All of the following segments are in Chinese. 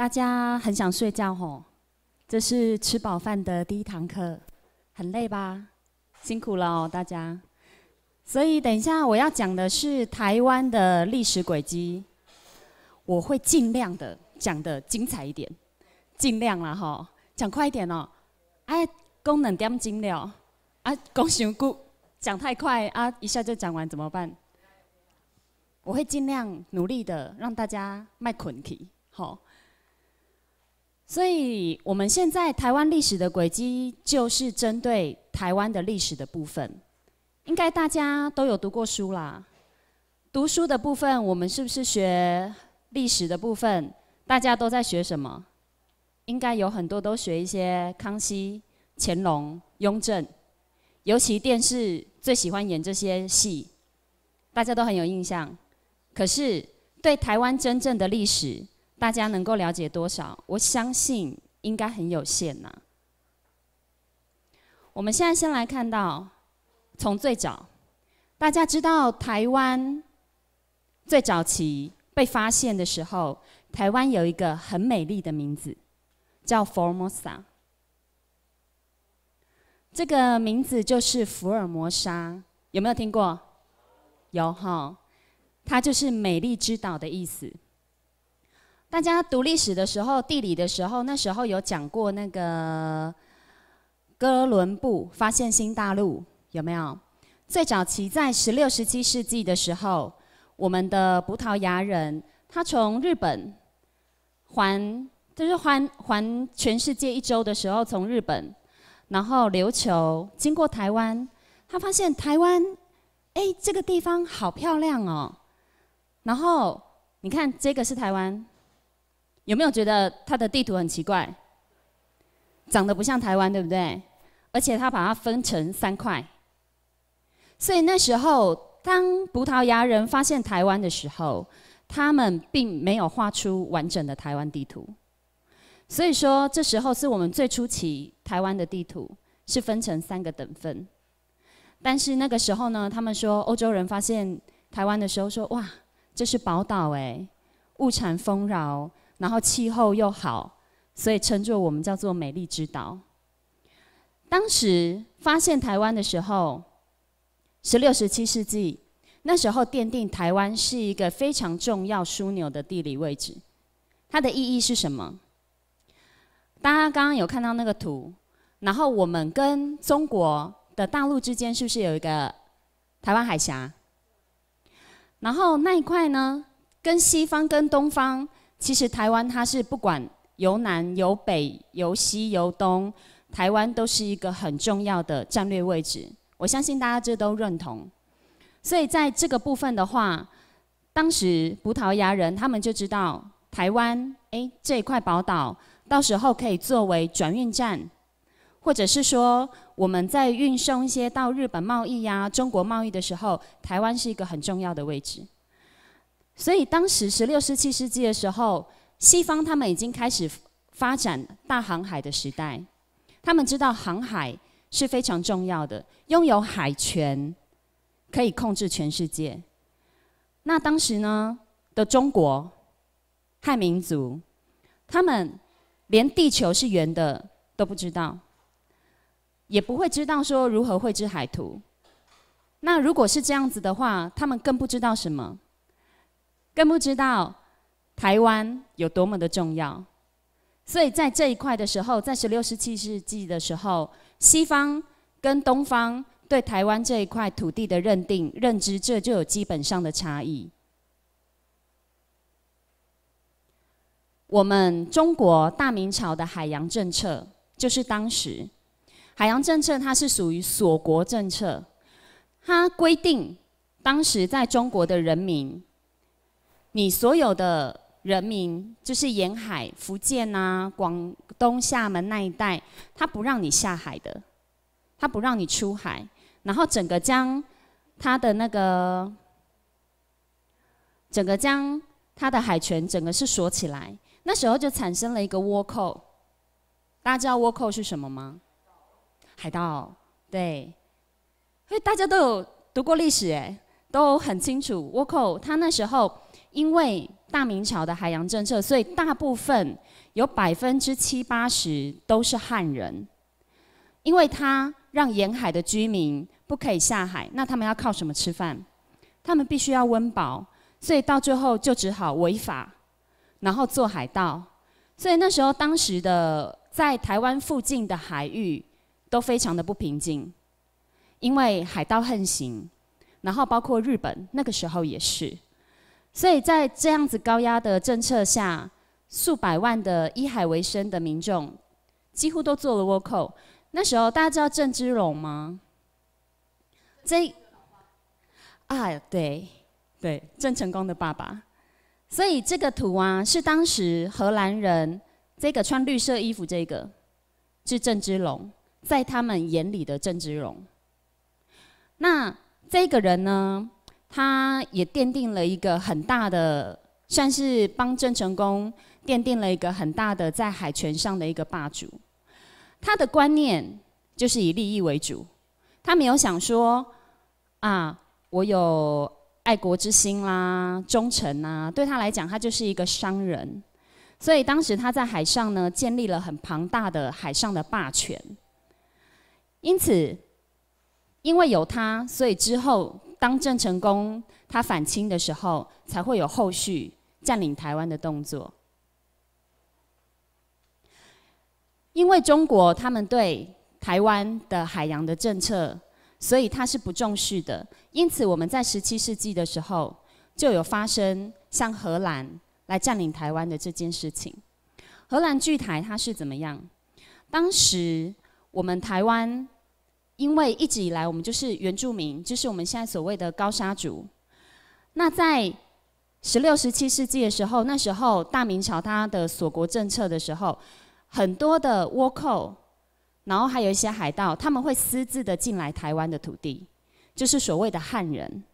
大家很想睡觉吼，这是吃饱饭的第一堂课，很累吧？辛苦了哦，大家。所以等一下我要讲的是台湾的历史轨迹，我会尽量的讲的精彩一点，尽量啦吼，讲快一点哦。哎，讲两点钟了，啊，讲想久，讲太快，啊，一下就讲完怎么办？我会尽量努力的让大家卖困题，好。所以，我们现在台湾历史的轨迹就是针对台湾的历史的部分。应该大家都有读过书啦，读书的部分，我们是不是学历史的部分？大家都在学什么？应该有很多都学一些康熙、乾隆、雍正，尤其电视最喜欢演这些戏，大家都很有印象。可是，对台湾真正的历史？大家能够了解多少？我相信应该很有限呐。我们现在先来看到，从最早，大家知道台湾最早期被发现的时候，台湾有一个很美丽的名字，叫 “Formosa”。这个名字就是“福尔摩沙”，有没有听过？有哈，它就是“美丽之岛”的意思。大家读历史的时候、地理的时候，那时候有讲过那个哥伦布发现新大陆，有没有？最早期在十六、十七世纪的时候，我们的葡萄牙人他从日本环，就是环环全世界一周的时候，从日本，然后琉球经过台湾，他发现台湾，哎，这个地方好漂亮哦。然后你看，这个是台湾。有没有觉得它的地图很奇怪？长得不像台湾，对不对？而且它把它分成三块。所以那时候，当葡萄牙人发现台湾的时候，他们并没有画出完整的台湾地图。所以说，这时候是我们最初期台湾的地图是分成三个等分。但是那个时候呢，他们说欧洲人发现台湾的时候说：“哇，这是宝岛哎，物产丰饶。”然后气候又好，所以称作我们叫做美丽之岛。当时发现台湾的时候，十六、十七世纪那时候奠定台湾是一个非常重要枢纽的地理位置。它的意义是什么？大家刚刚有看到那个图，然后我们跟中国的大陆之间是不是有一个台湾海峡？然后那一块呢，跟西方跟东方。其实台湾它是不管由南由北由西由东，台湾都是一个很重要的战略位置。我相信大家这都认同。所以在这个部分的话，当时葡萄牙人他们就知道台湾，哎这一块宝岛，到时候可以作为转运站，或者是说我们在运送一些到日本贸易呀、中国贸易的时候，台湾是一个很重要的位置。所以当时十六、十七世纪的时候，西方他们已经开始发展大航海的时代。他们知道航海是非常重要的，拥有海权可以控制全世界。那当时呢的中国汉民族，他们连地球是圆的都不知道，也不会知道说如何绘制海图。那如果是这样子的话，他们更不知道什么。更不知道台湾有多么的重要，所以在这一块的时候，在十六、十七世纪的时候，西方跟东方对台湾这一块土地的认定、认知，这就有基本上的差异。我们中国大明朝的海洋政策，就是当时海洋政策它是属于锁国政策，它规定当时在中国的人民。你所有的人民，就是沿海福建啊、广东厦门那一带，他不让你下海的，他不让你出海。然后整个江，它的那个，整个江，它的海权整个是锁起来。那时候就产生了一个倭寇。大家知道倭寇是什么吗？海盗。对，所以大家都有读过历史，哎，都很清楚。倭寇他那时候。因为大明朝的海洋政策，所以大部分有百分之七八十都是汉人。因为他让沿海的居民不可以下海，那他们要靠什么吃饭？他们必须要温饱，所以到最后就只好违法，然后做海盗。所以那时候当时的在台湾附近的海域都非常的不平静，因为海盗横行，然后包括日本那个时候也是。所以在这样子高压的政策下，数百万的以海为生的民众几乎都做了倭寇。那时候大家知道郑芝龙吗？这啊对对，郑成功的爸爸。所以这个图啊是当时荷兰人这个穿绿色衣服这个是郑芝龙，在他们眼里的郑芝龙。那这个人呢？他也奠定了一个很大的，算是帮郑成功奠定了一个很大的在海权上的一个霸主。他的观念就是以利益为主，他没有想说啊，我有爱国之心啦、忠诚啊。对他来讲，他就是一个商人，所以当时他在海上呢，建立了很庞大的海上的霸权。因此，因为有他，所以之后。当郑成功他反清的时候，才会有后续占领台湾的动作。因为中国他们对台湾的海洋的政策，所以他是不重视的。因此，我们在十七世纪的时候，就有发生像荷兰来占领台湾的这件事情。荷兰拒台，它是怎么样？当时我们台湾。因为一直以来，我们就是原住民，就是我们现在所谓的高沙族。那在十六、十七世纪的时候，那时候大明朝它的锁国政策的时候，很多的倭寇，然后还有一些海盗，他们会私自的进来台湾的土地，就是所谓的汉人。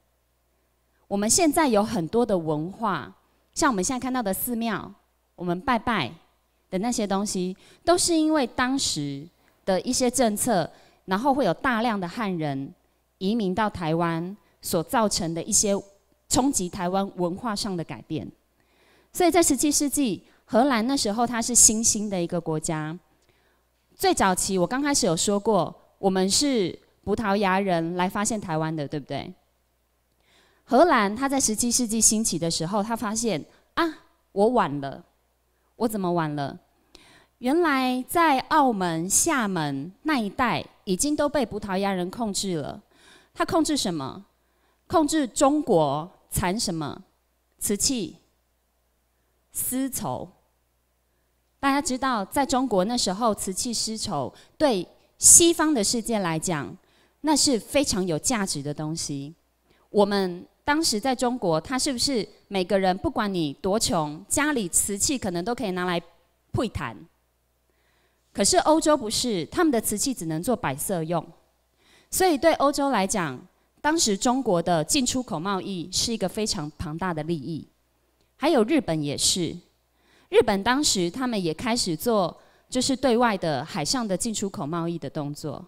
我们现在有很多的文化，像我们现在看到的寺庙、我们拜拜的那些东西，都是因为当时的一些政策。然后会有大量的汉人移民到台湾，所造成的一些冲击台湾文化上的改变。所以在十七世纪，荷兰那时候它是新兴的一个国家。最早期我刚开始有说过，我们是葡萄牙人来发现台湾的，对不对？荷兰它在十七世纪兴起的时候，它发现啊，我晚了，我怎么晚了？原来在澳门、厦门那一带，已经都被葡萄牙人控制了。他控制什么？控制中国产什么？瓷器、丝绸。大家知道，在中国那时候，瓷器、丝绸对西方的世界来讲，那是非常有价值的东西。我们当时在中国，他是不是每个人不管你多穷，家里瓷器可能都可以拿来会谈？可是欧洲不是，他们的瓷器只能做摆设用，所以对欧洲来讲，当时中国的进出口贸易是一个非常庞大的利益。还有日本也是，日本当时他们也开始做，就是对外的海上的进出口贸易的动作。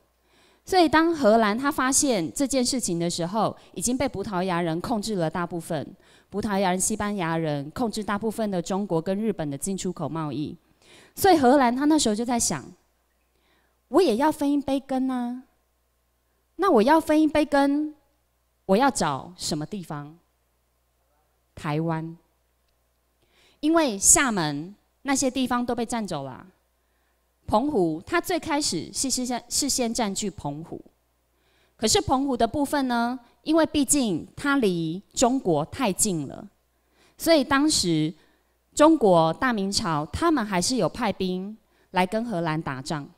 所以当荷兰他发现这件事情的时候，已经被葡萄牙人控制了大部分，葡萄牙人、西班牙人控制大部分的中国跟日本的进出口贸易。所以荷兰他那时候就在想，我也要分一杯羹啊。那我要分一杯羹，我要找什么地方？台湾，因为厦门那些地方都被占走了，澎湖他最开始是先、是先占据澎湖，可是澎湖的部分呢，因为毕竟它离中国太近了，所以当时。中国大明朝，他们还是有派兵来跟荷兰打仗，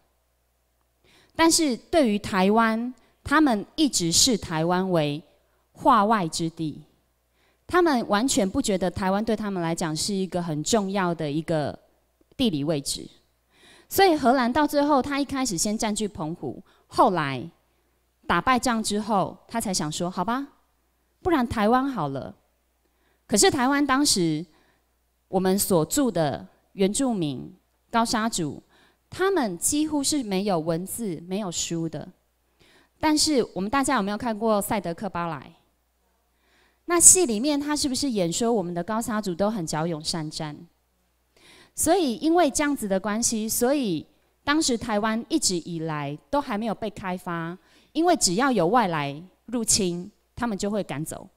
但是对于台湾，他们一直视台湾为化外之地，他们完全不觉得台湾对他们来讲是一个很重要的一个地理位置，所以荷兰到最后，他一开始先占据澎湖，后来打败仗之后，他才想说，好吧，不然台湾好了，可是台湾当时。我们所住的原住民高沙族，他们几乎是没有文字、没有书的。但是，我们大家有没有看过《赛德克巴莱》？那戏里面他是不是演说我们的高沙族都很骁勇善战？所以，因为这样子的关系，所以当时台湾一直以来都还没有被开发，因为只要有外来入侵，他们就会赶走。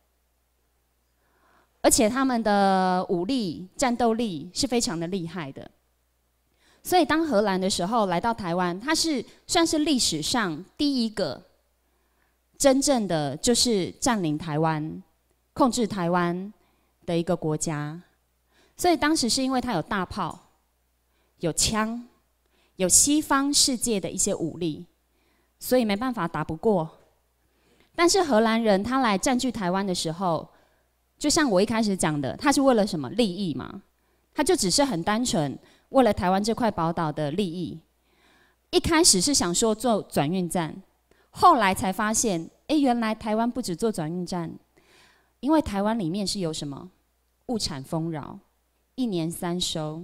而且他们的武力战斗力是非常的厉害的，所以当荷兰的时候来到台湾，他是算是历史上第一个真正的就是占领台湾、控制台湾的一个国家。所以当时是因为他有大炮、有枪、有西方世界的一些武力，所以没办法打不过。但是荷兰人他来占据台湾的时候。就像我一开始讲的，他是为了什么利益嘛？他就只是很单纯为了台湾这块宝岛的利益。一开始是想说做转运站，后来才发现，哎，原来台湾不止做转运站，因为台湾里面是有什么物产丰饶，一年三收，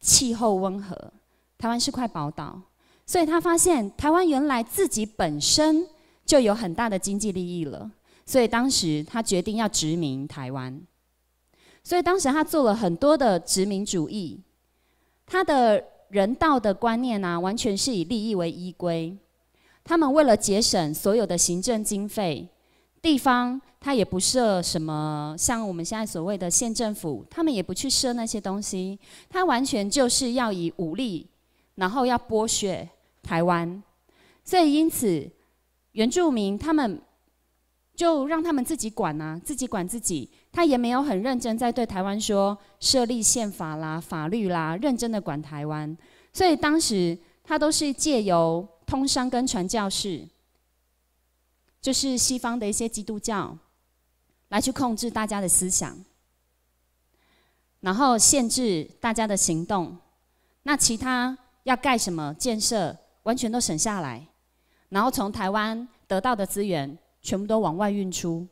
气候温和，台湾是块宝岛，所以他发现台湾原来自己本身就有很大的经济利益了。所以当时他决定要殖民台湾，所以当时他做了很多的殖民主义，他的人道的观念呢，完全是以利益为依归。他们为了节省所有的行政经费，地方他也不设什么像我们现在所谓的县政府，他们也不去设那些东西，他完全就是要以武力，然后要剥削台湾。所以因此，原住民他们。就让他们自己管啊，自己管自己。他也没有很认真在对台湾说设立宪法啦、法律啦，认真的管台湾。所以当时他都是借由通商跟传教士，就是西方的一些基督教，来去控制大家的思想，然后限制大家的行动。那其他要盖什么建设，完全都省下来，然后从台湾得到的资源。全部都往外运出，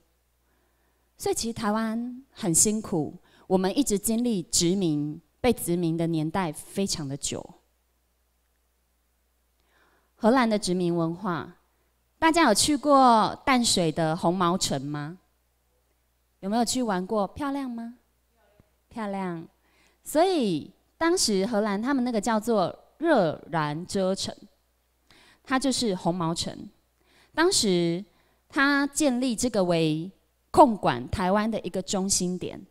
所以其实台湾很辛苦。我们一直经历殖民、被殖民的年代，非常的久。荷兰的殖民文化，大家有去过淡水的红毛城吗？有没有去玩过？漂亮吗？漂亮。所以当时荷兰他们那个叫做热兰遮城，它就是红毛城。当时。他建立这个为控管台湾的一个中心点，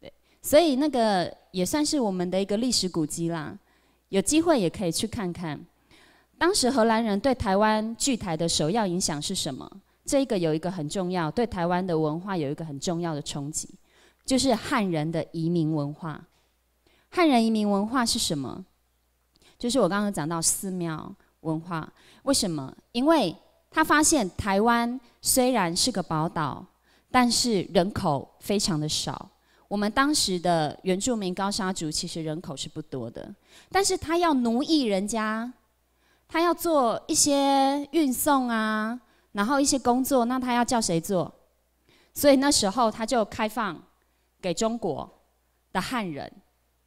对，所以那个也算是我们的一个历史古迹啦。有机会也可以去看看。当时荷兰人对台湾聚台的首要影响是什么？这个有一个很重要，对台湾的文化有一个很重要的冲击，就是汉人的移民文化。汉人移民文化是什么？就是我刚刚讲到寺庙文化。为什么？因为他发现台湾虽然是个宝岛，但是人口非常的少。我们当时的原住民高沙族其实人口是不多的，但是他要奴役人家，他要做一些运送啊，然后一些工作，那他要叫谁做？所以那时候他就开放给中国的汉人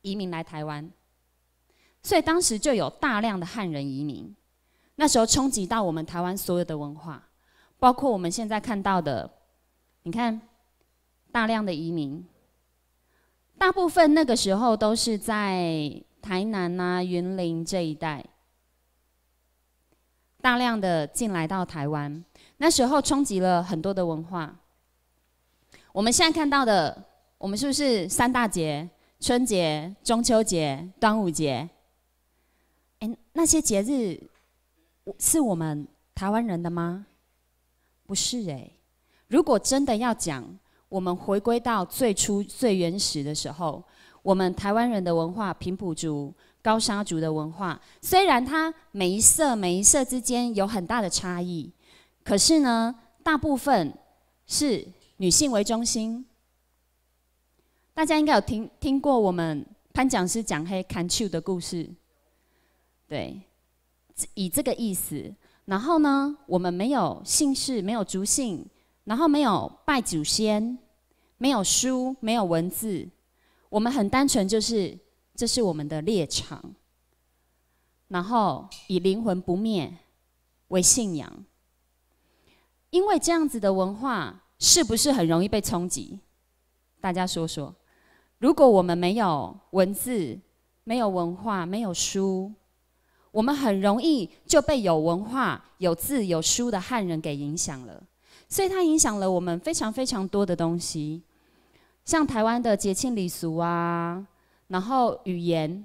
移民来台湾，所以当时就有大量的汉人移民。那时候冲击到我们台湾所有的文化，包括我们现在看到的，你看，大量的移民，大部分那个时候都是在台南呐、云林这一带，大量的进来到台湾，那时候冲击了很多的文化。我们现在看到的，我们是不是三大节：春节、中秋节、端午节？哎，那些节日。是我们台湾人的吗？不是哎。如果真的要讲，我们回归到最初最原始的时候，我们台湾人的文化，平埔族、高山族的文化，虽然它每一色每一色之间有很大的差异，可是呢，大部分是女性为中心。大家应该有听听过我们潘讲师讲黑 c a n h u 的故事，对。以这个意思，然后呢，我们没有姓氏，没有族姓，然后没有拜祖先，没有书，没有文字，我们很单纯，就是这是我们的猎场，然后以灵魂不灭为信仰，因为这样子的文化是不是很容易被冲击？大家说说，如果我们没有文字，没有文化，没有书。我们很容易就被有文化、有字、有书的汉人给影响了，所以它影响了我们非常非常多的东西，像台湾的节庆礼俗啊，然后语言、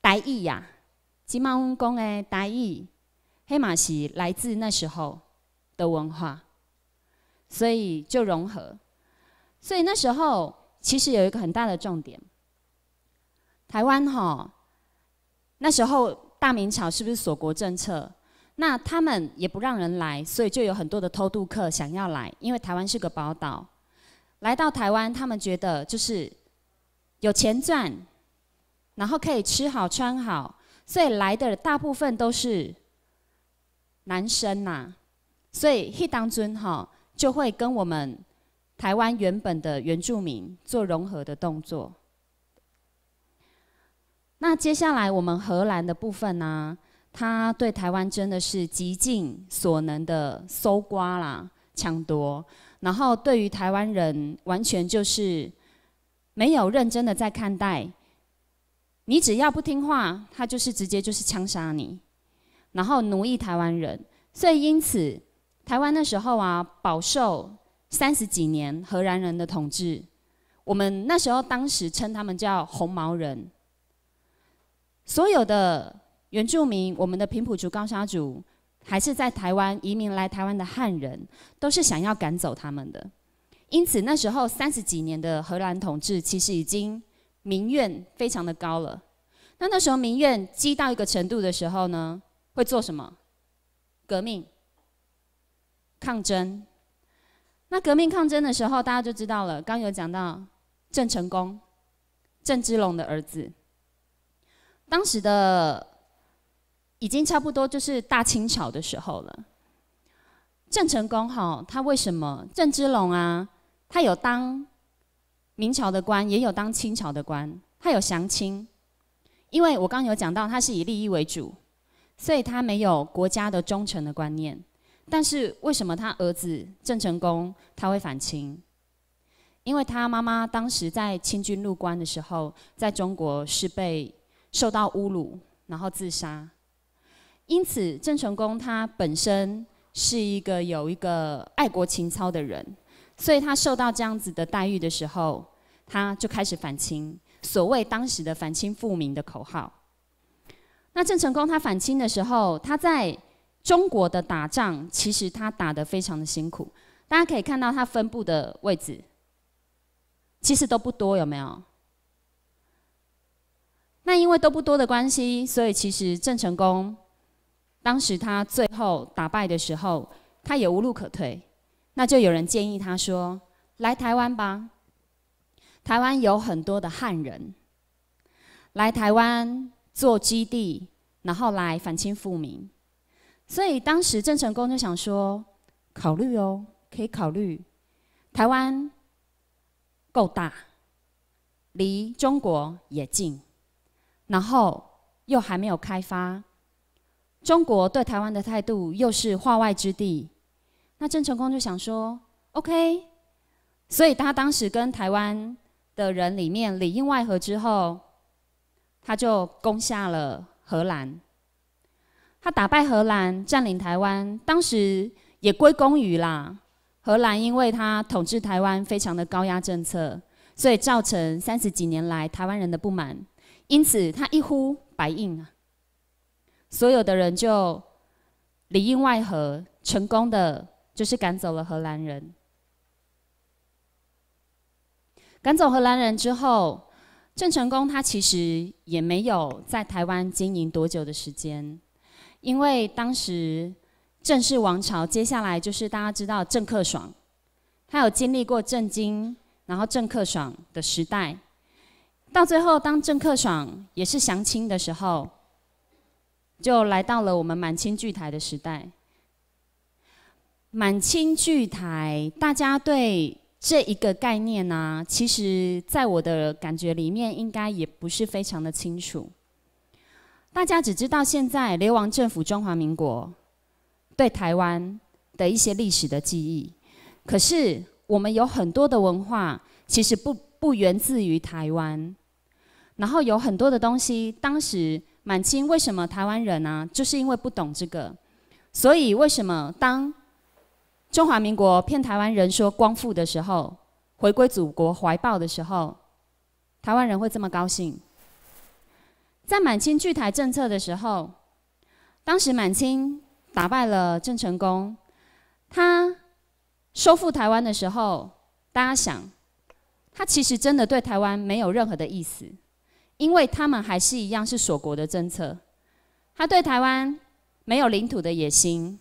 台语呀、金马翁公哎、台语、黑马戏，来自那时候的文化，所以就融合。所以那时候其实有一个很大的重点，台湾哈那时候。大明朝是不是锁国政策？那他们也不让人来，所以就有很多的偷渡客想要来，因为台湾是个宝岛。来到台湾，他们觉得就是有钱赚，然后可以吃好穿好，所以来的大部分都是男生呐。所以一当尊哈就会跟我们台湾原本的原住民做融合的动作。那接下来我们荷兰的部分呢？他对台湾真的是极尽所能的搜刮啦、抢夺，然后对于台湾人完全就是没有认真的在看待。你只要不听话，他就是直接就是枪杀你，然后奴役台湾人。所以因此，台湾那时候啊，饱受三十几年荷兰人的统治。我们那时候当时称他们叫红毛人。所有的原住民，我们的平埔族、高沙族，还是在台湾移民来台湾的汉人，都是想要赶走他们的。因此，那时候三十几年的荷兰统治，其实已经民怨非常的高了。那那时候民怨积到一个程度的时候呢，会做什么？革命、抗争。那革命抗争的时候，大家就知道了。刚有讲到郑成功，郑芝龙的儿子。当时的已经差不多就是大清朝的时候了。郑成功哈，他为什么郑芝龙啊？他有当明朝的官，也有当清朝的官，他有降清。因为我刚有讲到，他是以利益为主，所以他没有国家的忠诚的观念。但是为什么他儿子郑成功他会反清？因为他妈妈当时在清军入关的时候，在中国是被。受到侮辱，然后自杀。因此，郑成功他本身是一个有一个爱国情操的人，所以他受到这样子的待遇的时候，他就开始反清。所谓当时的反清复明的口号。那郑成功他反清的时候，他在中国的打仗，其实他打得非常的辛苦。大家可以看到他分布的位置，其实都不多，有没有？那因为都不多的关系，所以其实郑成功当时他最后打败的时候，他也无路可退。那就有人建议他说：“来台湾吧，台湾有很多的汉人，来台湾做基地，然后来反清复明。”所以当时郑成功就想说：“考虑哦，可以考虑，台湾够大，离中国也近。”然后又还没有开发，中国对台湾的态度又是化外之地，那郑成功就想说 OK，所以他当时跟台湾的人里面里应外合之后，他就攻下了荷兰。他打败荷兰，占领台湾，当时也归功于啦，荷兰因为他统治台湾非常的高压政策，所以造成三十几年来台湾人的不满。因此，他一呼百应，所有的人就里应外合，成功的就是赶走了荷兰人。赶走荷兰人之后，郑成功他其实也没有在台湾经营多久的时间，因为当时郑氏王朝接下来就是大家知道郑克爽，他有经历过郑经，然后郑克爽的时代。到最后，当郑克爽也是降清的时候，就来到了我们满清剧台的时代。满清剧台，大家对这一个概念呢，其实在我的感觉里面，应该也不是非常的清楚。大家只知道现在流亡政府中华民国对台湾的一些历史的记忆，可是我们有很多的文化，其实不不源自于台湾。然后有很多的东西，当时满清为什么台湾人呢？就是因为不懂这个，所以为什么当中华民国骗台湾人说光复的时候，回归祖国怀抱的时候，台湾人会这么高兴？在满清拒台政策的时候，当时满清打败了郑成功，他收复台湾的时候，大家想，他其实真的对台湾没有任何的意思。因为他们还是一样是锁国的政策，他对台湾没有领土的野心，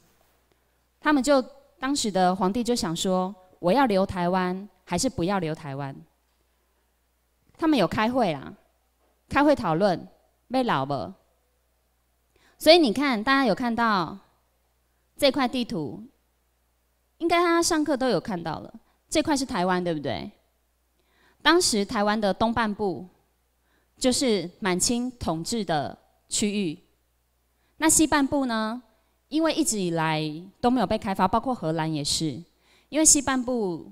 他们就当时的皇帝就想说：我要留台湾还是不要留台湾？他们有开会啦，开会讨论被老了。所以你看，大家有看到这块地图，应该大家上课都有看到了，这块是台湾对不对？当时台湾的东半部。就是满清统治的区域，那西半部呢？因为一直以来都没有被开发，包括荷兰也是，因为西半部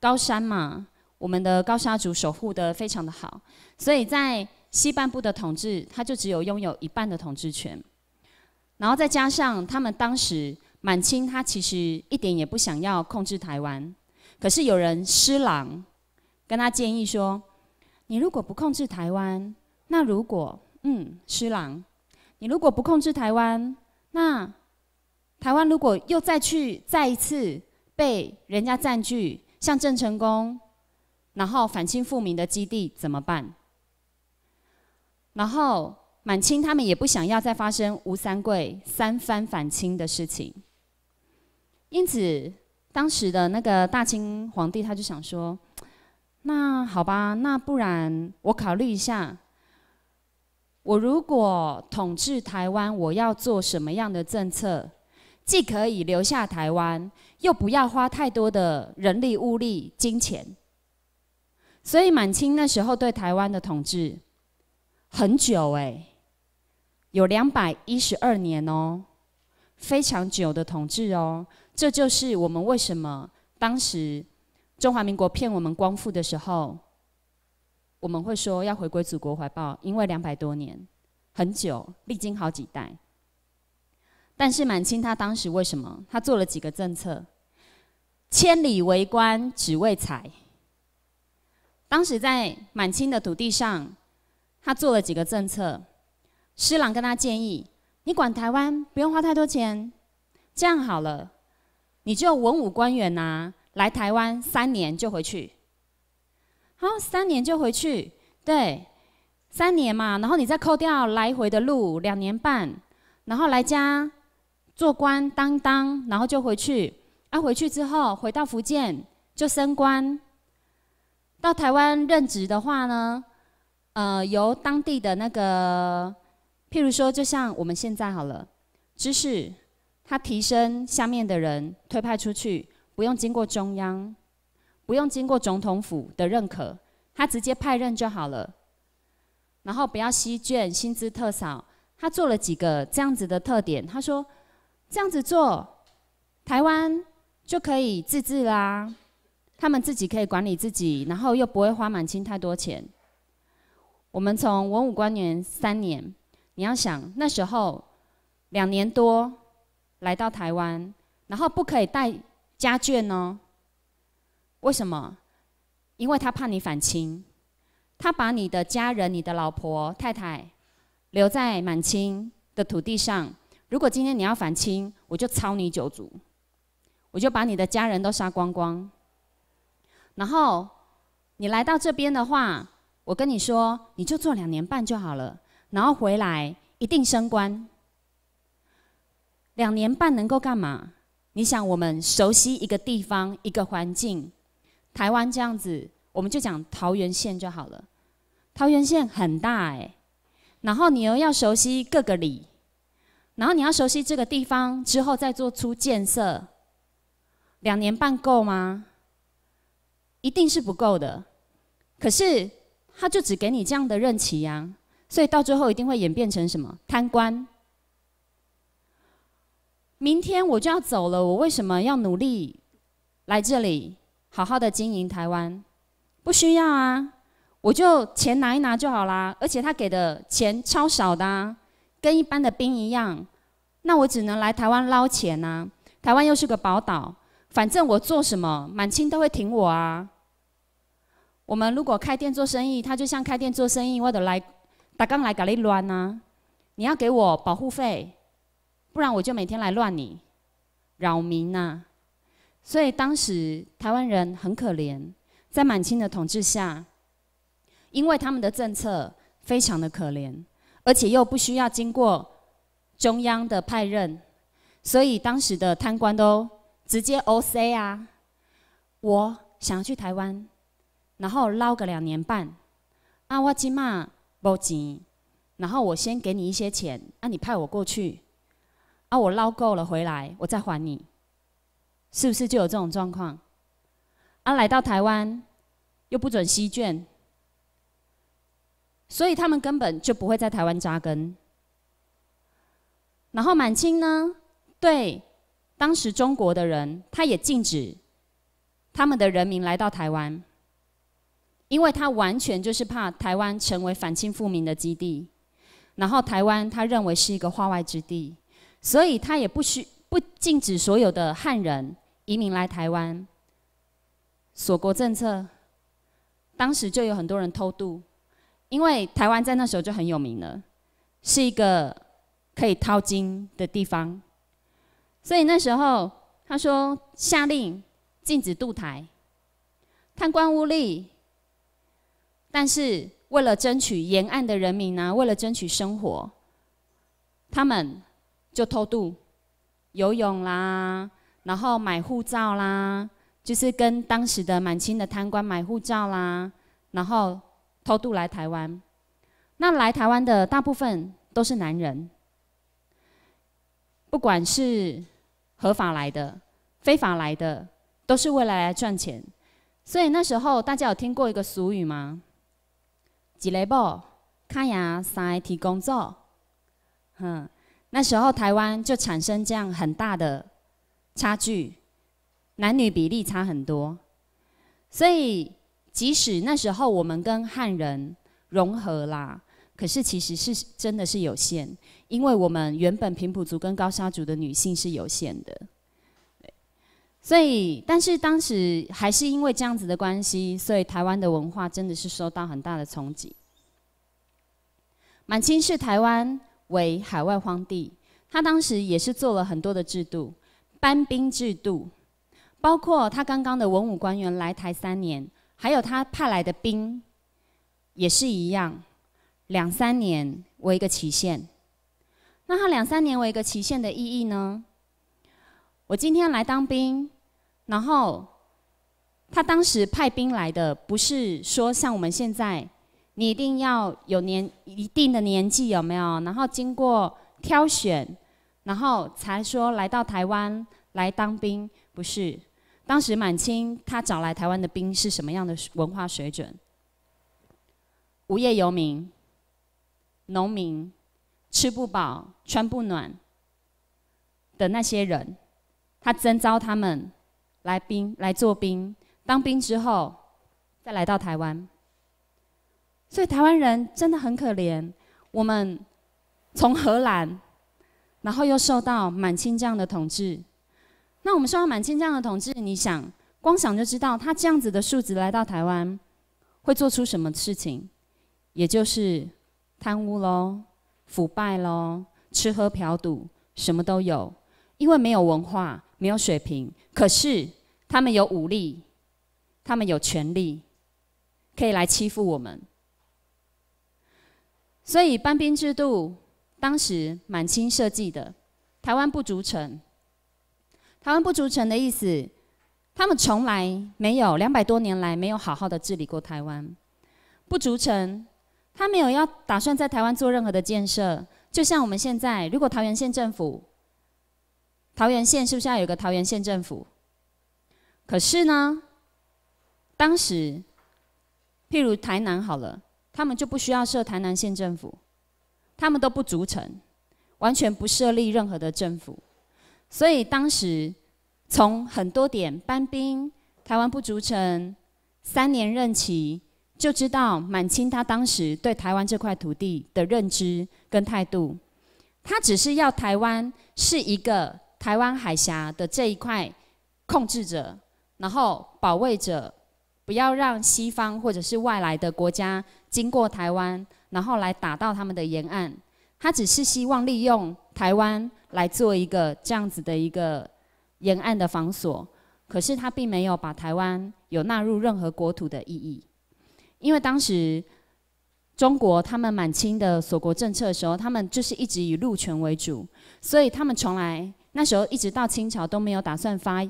高山嘛，我们的高沙族守护的非常的好，所以在西半部的统治，他就只有拥有一半的统治权。然后再加上他们当时满清他其实一点也不想要控制台湾，可是有人施琅跟他建议说。你如果不控制台湾，那如果嗯，施琅，你如果不控制台湾，那台湾如果又再去再一次被人家占据，像郑成功，然后反清复明的基地怎么办？然后满清他们也不想要再发生吴三桂三番反清的事情，因此当时的那个大清皇帝他就想说。那好吧，那不然我考虑一下。我如果统治台湾，我要做什么样的政策，既可以留下台湾，又不要花太多的人力、物力、金钱？所以满清那时候对台湾的统治很久，哎，有两百一十二年哦，非常久的统治哦。这就是我们为什么当时。中华民国骗我们光复的时候，我们会说要回归祖国怀抱，因为两百多年，很久，历经好几代。但是满清他当时为什么？他做了几个政策，千里为官只为财。当时在满清的土地上，他做了几个政策。施琅跟他建议：你管台湾不用花太多钱，这样好了，你就文武官员呐。来台湾三年就回去，好，三年就回去，对，三年嘛，然后你再扣掉来回的路，两年半，然后来家做官当当，然后就回去。啊，回去之后，回到福建就升官，到台湾任职的话呢，呃，由当地的那个，譬如说，就像我们现在好了，知识。他提升下面的人，推派出去。不用经过中央，不用经过总统府的认可，他直接派任就好了。然后不要吸卷，薪资特少。他做了几个这样子的特点，他说这样子做，台湾就可以自治啦。他们自己可以管理自己，然后又不会花满清太多钱。我们从文武官员三年，你要想那时候两年多来到台湾，然后不可以带。家眷呢？为什么？因为他怕你反清，他把你的家人、你的老婆太太留在满清的土地上。如果今天你要反清，我就抄你九族，我就把你的家人都杀光光。然后你来到这边的话，我跟你说，你就做两年半就好了，然后回来一定升官。两年半能够干嘛？你想我们熟悉一个地方一个环境，台湾这样子，我们就讲桃园县就好了。桃园县很大哎，然后你又要熟悉各个里，然后你要熟悉这个地方之后再做出建设，两年半够吗？一定是不够的。可是他就只给你这样的任期呀，所以到最后一定会演变成什么贪官。明天我就要走了，我为什么要努力来这里好好的经营台湾？不需要啊，我就钱拿一拿就好啦。而且他给的钱超少的，跟一般的兵一样。那我只能来台湾捞钱啊！台湾又是个宝岛，反正我做什么满清都会挺我啊。我们如果开店做生意，他就像开店做生意，或者来打刚来搞你乱啊！你要给我保护费。不然我就每天来乱你，扰民呐！所以当时台湾人很可怜，在满清的统治下，因为他们的政策非常的可怜，而且又不需要经过中央的派任，所以当时的贪官都直接 O C 啊！我想要去台湾，然后捞个两年半，啊我今嘛无钱，然后我先给你一些钱，啊你派我过去。啊，我捞够了回来，我再还你，是不是就有这种状况？啊，来到台湾又不准吸卷，所以他们根本就不会在台湾扎根。然后满清呢，对当时中国的人，他也禁止他们的人民来到台湾，因为他完全就是怕台湾成为反清复明的基地。然后台湾他认为是一个化外之地。所以他也不需不禁止所有的汉人移民来台湾。锁国政策，当时就有很多人偷渡，因为台湾在那时候就很有名了，是一个可以淘金的地方。所以那时候他说下令禁止渡台，贪官污吏。但是为了争取沿岸的人民啊，为了争取生活，他们。就偷渡、游泳啦，然后买护照啦，就是跟当时的满清的贪官买护照啦，然后偷渡来台湾。那来台湾的大部分都是男人，不管是合法来的、非法来的，都是为了来赚钱。所以那时候大家有听过一个俗语吗？“吉雷布看牙三提工作，哼。”那时候台湾就产生这样很大的差距，男女比例差很多，所以即使那时候我们跟汉人融合啦，可是其实是真的是有限，因为我们原本平埔族跟高沙族的女性是有限的，所以但是当时还是因为这样子的关系，所以台湾的文化真的是受到很大的冲击。满清是台湾。为海外荒地，他当时也是做了很多的制度，搬兵制度，包括他刚刚的文武官员来台三年，还有他派来的兵，也是一样，两三年为一个期限。那他两三年为一个期限的意义呢？我今天来当兵，然后他当时派兵来的，不是说像我们现在。你一定要有年一定的年纪有没有？然后经过挑选，然后才说来到台湾来当兵，不是？当时满清他找来台湾的兵是什么样的文化水准？无业游民、农民，吃不饱穿不暖的那些人，他征召他们来兵来做兵，当兵之后再来到台湾。所以台湾人真的很可怜。我们从荷兰，然后又受到满清这样的统治。那我们受到满清这样的统治，你想，光想就知道，他这样子的素质来到台湾，会做出什么事情？也就是贪污喽、腐败喽、吃喝嫖赌，什么都有。因为没有文化、没有水平，可是他们有武力，他们有权力，可以来欺负我们。所以，搬兵制度当时满清设计的，台湾不足城。台湾不足城的意思，他们从来没有两百多年来没有好好的治理过台湾，不足城，他没有要打算在台湾做任何的建设。就像我们现在，如果桃园县政府，桃园县是不是要有个桃园县政府？可是呢，当时，譬如台南好了。他们就不需要设台南县政府，他们都不组成，完全不设立任何的政府，所以当时从很多点搬兵，台湾不足成，三年任期，就知道满清他当时对台湾这块土地的认知跟态度，他只是要台湾是一个台湾海峡的这一块控制者，然后保卫者。不要让西方或者是外来的国家经过台湾，然后来打到他们的沿岸。他只是希望利用台湾来做一个这样子的一个沿岸的防锁，可是他并没有把台湾有纳入任何国土的意义。因为当时中国他们满清的锁国政策的时候，他们就是一直以陆权为主，所以他们从来那时候一直到清朝都没有打算发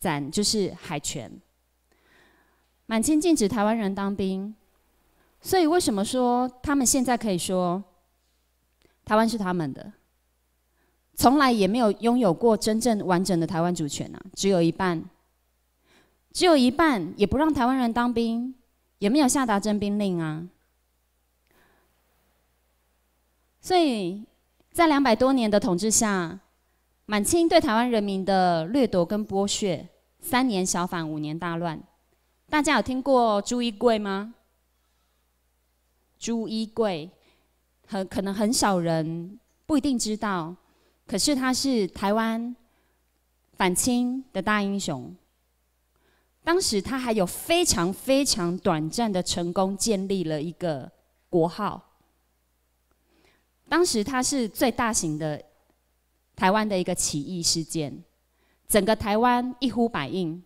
展就是海权。满清禁止台湾人当兵，所以为什么说他们现在可以说台湾是他们的？从来也没有拥有过真正完整的台湾主权啊，只有一半，只有一半也不让台湾人当兵，也没有下达征兵令啊。所以在两百多年的统治下，满清对台湾人民的掠夺跟剥削，三年小反，五年大乱。大家有听过朱一贵吗？朱一贵很可能很少人不一定知道，可是他是台湾反清的大英雄。当时他还有非常非常短暂的成功建立了一个国号。当时他是最大型的台湾的一个起义事件，整个台湾一呼百应。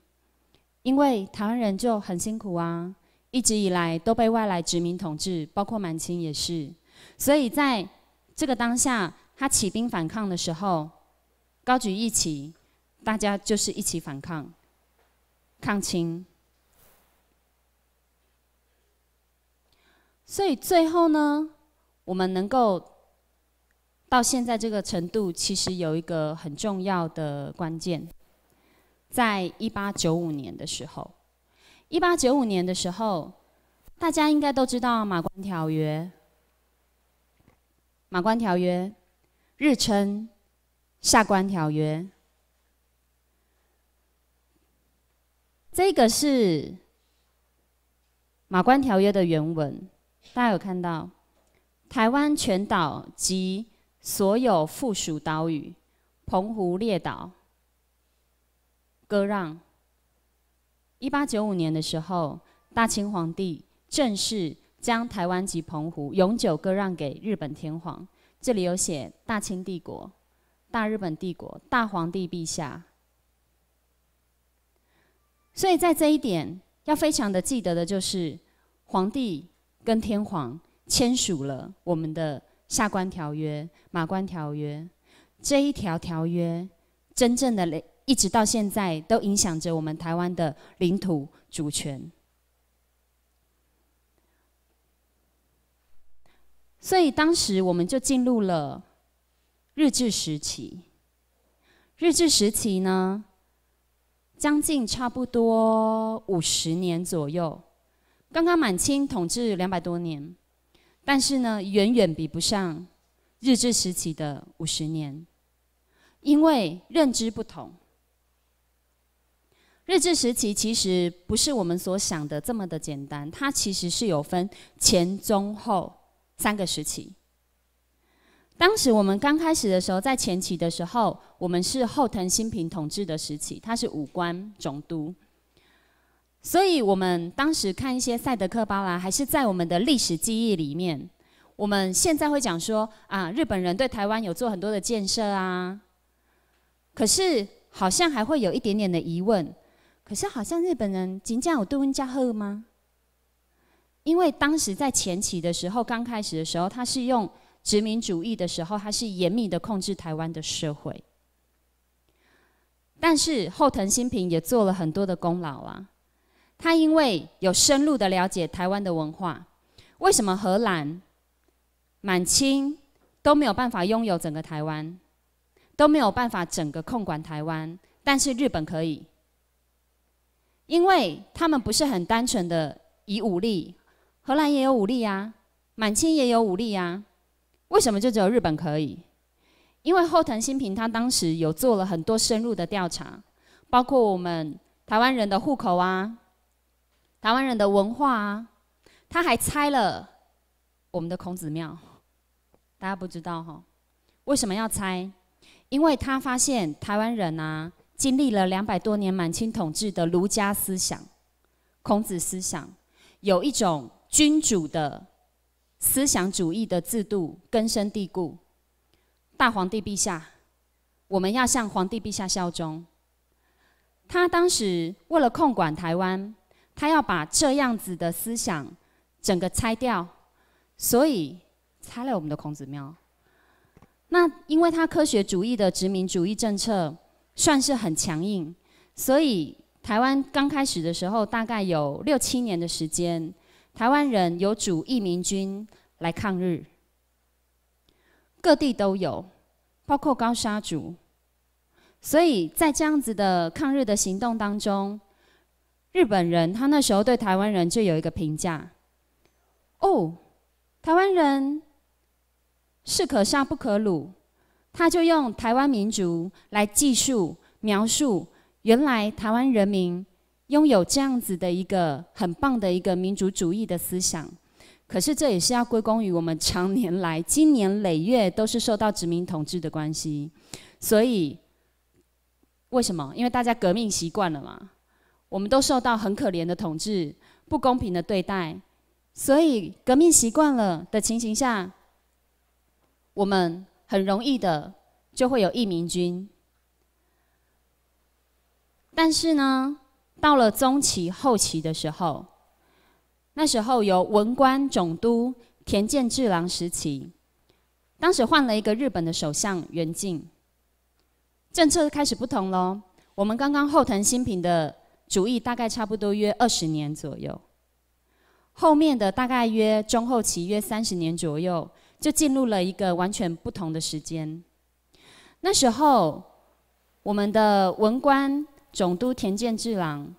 因为台湾人就很辛苦啊，一直以来都被外来殖民统治，包括满清也是，所以在这个当下，他起兵反抗的时候，高举义旗，大家就是一起反抗抗清。所以最后呢，我们能够到现在这个程度，其实有一个很重要的关键。在一八九五年的时候，一八九五年的时候，大家应该都知道《马关条约》。《马关条约》，日称《下关条约》。这个是《马关条约》的原文，大家有看到？台湾全岛及所有附属岛屿，澎湖列岛。割让。一八九五年的时候，大清皇帝正式将台湾及澎湖永久割让给日本天皇。这里有写“大清帝国”、“大日本帝国”、“大皇帝陛下”。所以在这一点，要非常的记得的就是，皇帝跟天皇签署了我们的《下关条约》《马关条约》。这一条条约，真正的一直到现在都影响着我们台湾的领土主权。所以当时我们就进入了日治时期。日治时期呢，将近差不多五十年左右。刚刚满清统治两百多年，但是呢，远远比不上日治时期的五十年，因为认知不同。日治时期其实不是我们所想的这么的简单，它其实是有分前、中、后三个时期。当时我们刚开始的时候，在前期的时候，我们是后藤新平统治的时期，他是五官总督，所以我们当时看一些赛德克巴啦，还是在我们的历史记忆里面，我们现在会讲说啊，日本人对台湾有做很多的建设啊，可是好像还会有一点点的疑问。可是好像日本人仅仅有对温加贺吗？因为当时在前期的时候，刚开始的时候，他是用殖民主义的时候，他是严密的控制台湾的社会。但是后藤新平也做了很多的功劳啊，他因为有深入的了解台湾的文化，为什么荷兰、满清都没有办法拥有整个台湾，都没有办法整个控管台湾，但是日本可以。因为他们不是很单纯的以武力，荷兰也有武力呀，满清也有武力呀，为什么就只有日本可以？因为后藤新平他当时有做了很多深入的调查，包括我们台湾人的户口啊，台湾人的文化啊，他还拆了我们的孔子庙，大家不知道哈，为什么要拆？因为他发现台湾人啊。经历了两百多年满清统治的儒家思想、孔子思想，有一种君主的思想主义的制度根深蒂固。大皇帝陛下，我们要向皇帝陛下效忠。他当时为了控管台湾，他要把这样子的思想整个拆掉，所以拆了我们的孔子庙。那因为他科学主义的殖民主义政策。算是很强硬，所以台湾刚开始的时候，大概有六七年的时间，台湾人有主义民军来抗日，各地都有，包括高沙族，所以在这样子的抗日的行动当中，日本人他那时候对台湾人就有一个评价，哦，台湾人是可杀不可辱。他就用台湾民族来记述描述，原来台湾人民拥有这样子的一个很棒的一个民族主义的思想。可是这也是要归功于我们常年来、经年累月都是受到殖民统治的关系。所以为什么？因为大家革命习惯了嘛，我们都受到很可怜的统治、不公平的对待，所以革命习惯了的情形下，我们。很容易的就会有移民军，但是呢，到了中期后期的时候，那时候由文官总督田健治郎时期，当时换了一个日本的首相源静，政策开始不同喽。我们刚刚后藤新平的主意大概差不多约二十年左右，后面的大概约中后期约三十年左右。就进入了一个完全不同的时间。那时候，我们的文官总督田健治郎，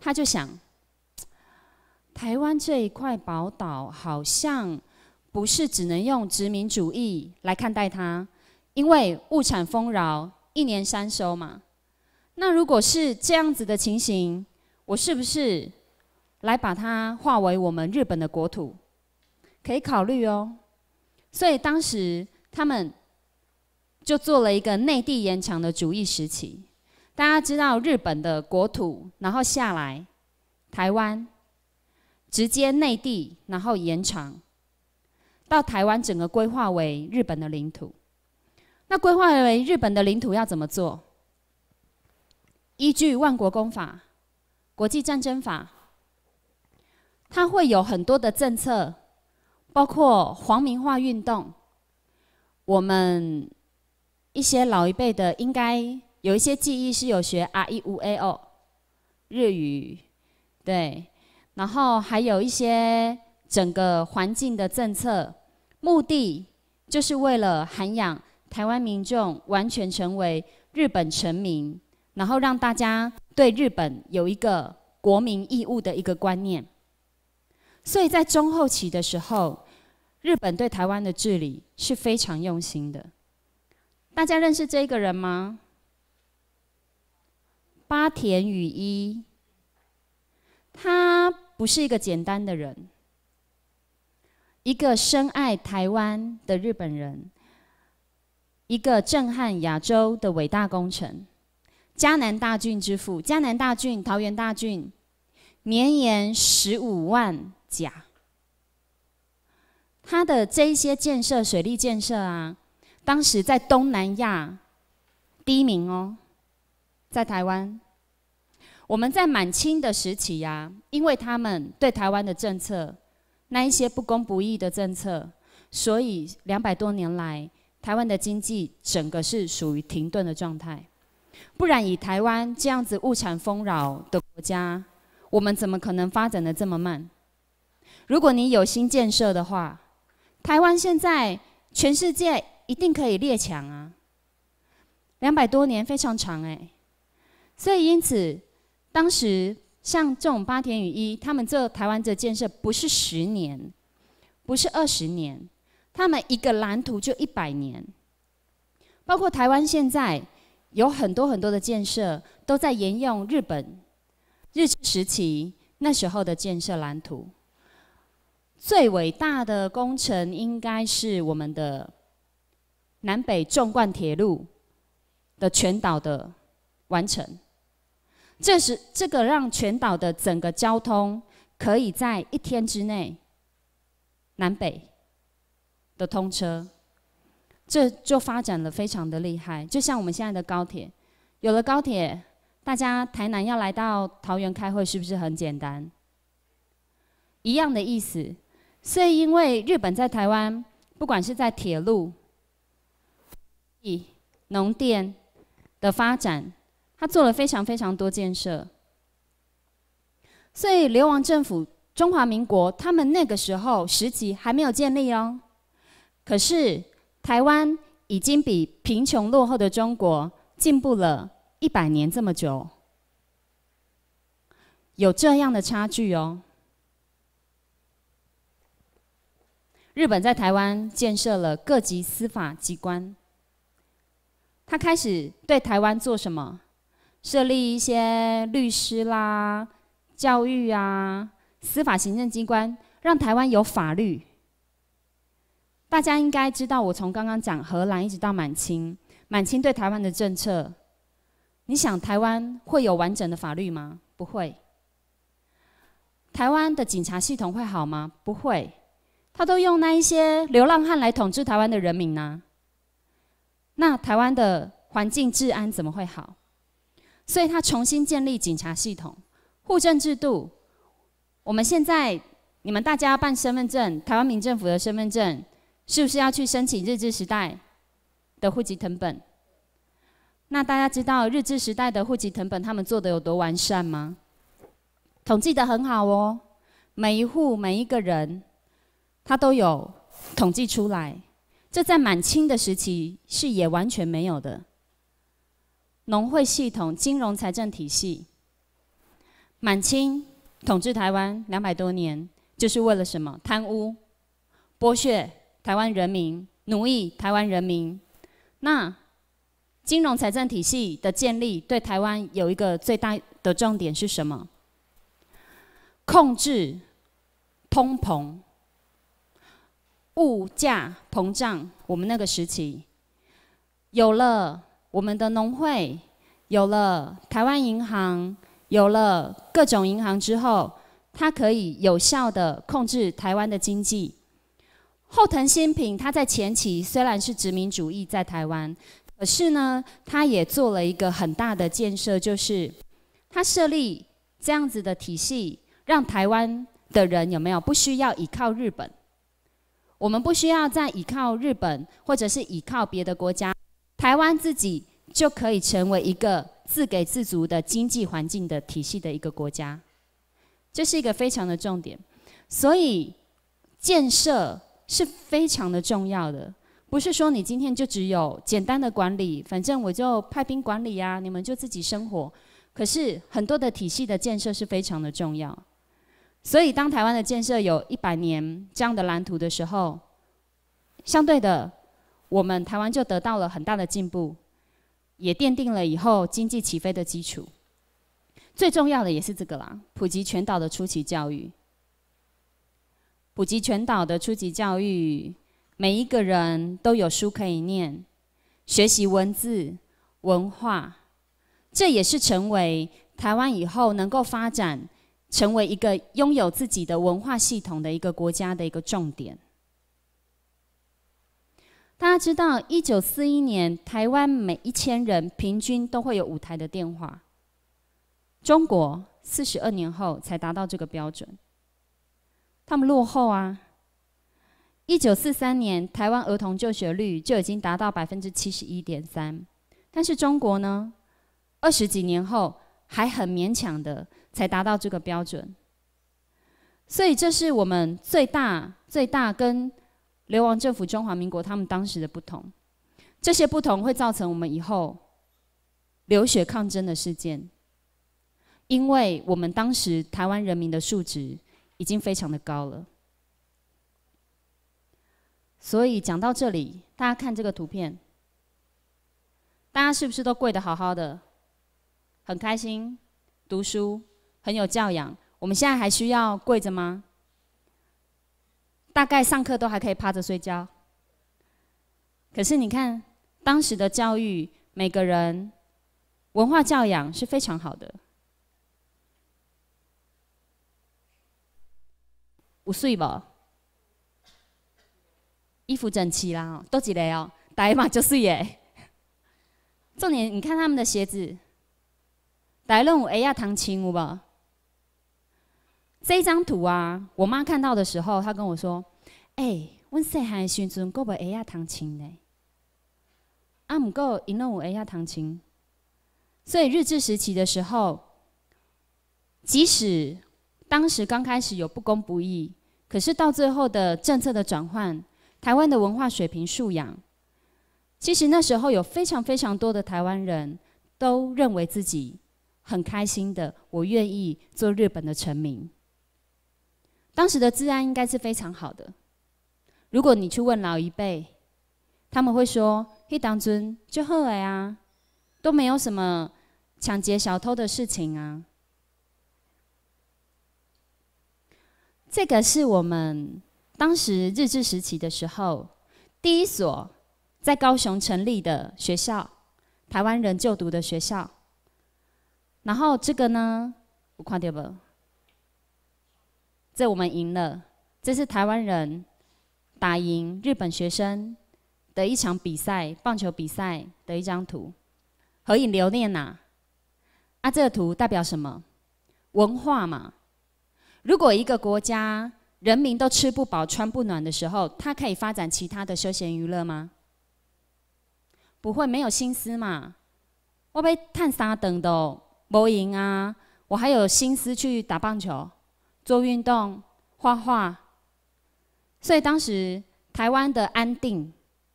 他就想：台湾这一块宝岛，好像不是只能用殖民主义来看待它，因为物产丰饶，一年三收嘛。那如果是这样子的情形，我是不是来把它化为我们日本的国土？可以考虑哦。所以当时他们就做了一个内地延长的主义时期。大家知道日本的国土，然后下来台湾，直接内地，然后延长到台湾，整个规划为日本的领土。那规划为日本的领土要怎么做？依据万国公法、国际战争法，它会有很多的政策。包括皇民化运动，我们一些老一辈的应该有一些记忆是有学 R E 五 A O 日语，对，然后还有一些整个环境的政策，目的就是为了涵养台湾民众完全成为日本臣民，然后让大家对日本有一个国民义务的一个观念。所以在中后期的时候，日本对台湾的治理是非常用心的。大家认识这个人吗？八田雨衣，他不是一个简单的人，一个深爱台湾的日本人，一个震撼亚洲的伟大工程——加南大郡之父，加南大郡、桃园大郡，绵延十五万。假。他的这一些建设、水利建设啊，当时在东南亚第一名哦，在台湾，我们在满清的时期呀，因为他们对台湾的政策，那一些不公不义的政策，所以两百多年来，台湾的经济整个是属于停顿的状态。不然以台湾这样子物产丰饶的国家，我们怎么可能发展的这么慢？如果你有心建设的话，台湾现在全世界一定可以列强啊！两百多年非常长哎，所以因此，当时像这种八田雨衣他们做台湾的建设，不是十年，不是二十年，他们一个蓝图就一百年。包括台湾现在有很多很多的建设，都在沿用日本日治时期那时候的建设蓝图。最伟大的工程应该是我们的南北纵贯铁路的全岛的完成。这是这个让全岛的整个交通可以在一天之内南北的通车，这就发展了非常的厉害。就像我们现在的高铁，有了高铁，大家台南要来到桃园开会是不是很简单？一样的意思。所以，因为日本在台湾，不管是在铁路、农电的发展，他做了非常非常多建设。所以，流亡政府中华民国，他们那个时候，十级还没有建立哦。可是，台湾已经比贫穷落后的中国进步了一百年这么久，有这样的差距哦。日本在台湾建设了各级司法机关，他开始对台湾做什么？设立一些律师啦、教育啊、司法行政机关，让台湾有法律。大家应该知道，我从刚刚讲荷兰一直到满清，满清对台湾的政策，你想台湾会有完整的法律吗？不会。台湾的警察系统会好吗？不会。他都用那一些流浪汉来统治台湾的人民呢？那台湾的环境治安怎么会好？所以他重新建立警察系统、户政制度。我们现在你们大家要办身份证，台湾民政府的身份证是不是要去申请日治时代的户籍成本？那大家知道日治时代的户籍成本他们做的有多完善吗？统计的很好哦，每一户每一个人。它都有统计出来，这在满清的时期是也完全没有的。农会系统、金融财政体系，满清统治台湾两百多年，就是为了什么？贪污、剥削台湾人民、奴役台湾人民。那金融财政体系的建立，对台湾有一个最大的重点是什么？控制通膨。物价膨胀，我们那个时期，有了我们的农会，有了台湾银行，有了各种银行之后，它可以有效的控制台湾的经济。后藤新平他在前期虽然是殖民主义在台湾，可是呢，他也做了一个很大的建设，就是他设立这样子的体系，让台湾的人有没有不需要依靠日本。我们不需要再依靠日本，或者是依靠别的国家，台湾自己就可以成为一个自给自足的经济环境的体系的一个国家，这是一个非常的重点。所以建设是非常的重要的，不是说你今天就只有简单的管理，反正我就派兵管理啊，你们就自己生活。可是很多的体系的建设是非常的重要。所以，当台湾的建设有一百年这样的蓝图的时候，相对的，我们台湾就得到了很大的进步，也奠定了以后经济起飞的基础。最重要的也是这个啦，普及全岛的初级教育，普及全岛的初级教育，每一个人都有书可以念，学习文字文化，这也是成为台湾以后能够发展。成为一个拥有自己的文化系统的一个国家的一个重点。大家知道，一九四一年，台湾每一千人平均都会有五台的电话。中国四十二年后才达到这个标准。他们落后啊！一九四三年，台湾儿童就学率就已经达到百分之七十一点三，但是中国呢，二十几年后还很勉强的。才达到这个标准，所以这是我们最大最大跟流亡政府中华民国他们当时的不同，这些不同会造成我们以后流血抗争的事件，因为我们当时台湾人民的素质已经非常的高了，所以讲到这里，大家看这个图片，大家是不是都跪得好好的，很开心读书？很有教养，我们现在还需要跪着吗？大概上课都还可以趴着睡觉。可是你看当时的教育，每个人文化教养是非常好的。有水吧，衣服整齐啦，都一个哦，大一嘛就水耶。重点，你看他们的鞋子，白龙哎呀，唐琴，好不好？这一张图啊，我妈看到的时候，她跟我说：“哎，问小孩心时够不够爱要谈情呢？阿姆够，你弄我爱要弹琴，所以日治时期的时候，即使当时刚开始有不公不义，可是到最后的政策的转换，台湾的文化水平素养，其实那时候有非常非常多的台湾人都认为自己很开心的，我愿意做日本的臣民。当时的治安应该是非常好的。如果你去问老一辈，他们会说嘿，当尊就后来啊，都没有什么抢劫小偷的事情啊。这个是我们当时日治时期的时候第一所在高雄成立的学校，台湾人就读的学校。然后这个呢，我看到了。这我们赢了，这是台湾人打赢日本学生的一场比赛棒球比赛的一张图，合影留念呐。啊，这个图代表什么？文化嘛。如果一个国家人民都吃不饱穿不暖的时候，他可以发展其他的休闲娱乐吗？不会，没有心思嘛。我被探三等的，无赢啊，我还有心思去打棒球。做运动、画画，所以当时台湾的安定，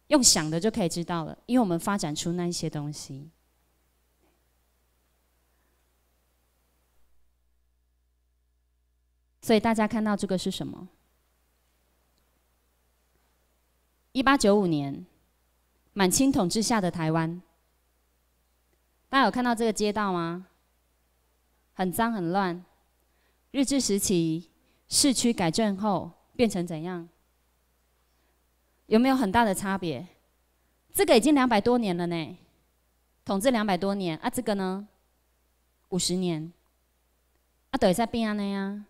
用想的就可以知道了，因为我们发展出那些东西。所以大家看到这个是什么？一八九五年，满清统治下的台湾，大家有看到这个街道吗？很脏很乱。日治时期，市区改正后变成怎样？有没有很大的差别？这个已经两百多年了呢，统治两百多年啊，这个呢五十年，啊，等一下变啊那样。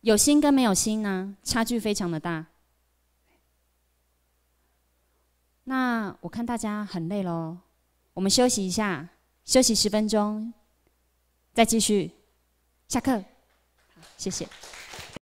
有心跟没有心呢，差距非常的大。那我看大家很累喽，我们休息一下，休息十分钟，再继续。下课，谢谢。